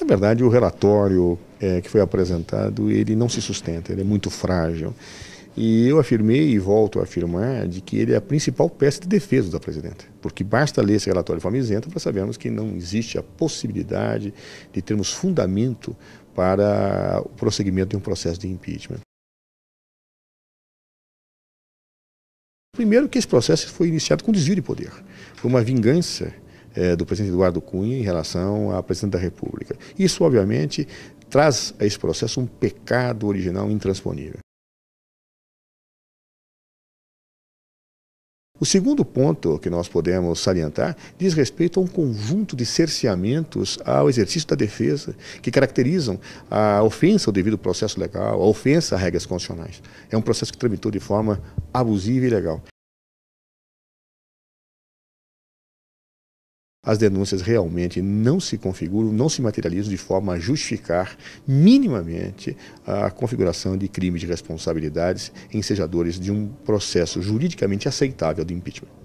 Na verdade, o relatório é, que foi apresentado, ele não se sustenta, ele é muito frágil. E eu afirmei e volto a afirmar de que ele é a principal peça de defesa da presidenta, porque basta ler esse relatório de forma isenta para sabermos que não existe a possibilidade de termos fundamento para o prosseguimento de um processo de impeachment. Primeiro que esse processo foi iniciado com desvio de poder, foi uma vingança é, do presidente Eduardo Cunha em relação à presidente da República. Isso, obviamente, traz a esse processo um pecado original intransponível. O segundo ponto que nós podemos salientar diz respeito a um conjunto de cerceamentos ao exercício da defesa que caracterizam a ofensa ao devido processo legal, a ofensa a regras constitucionais. É um processo que tramitou de forma abusiva e ilegal. as denúncias realmente não se configuram, não se materializam de forma a justificar minimamente a configuração de crimes de responsabilidades ensejadores de um processo juridicamente aceitável de impeachment.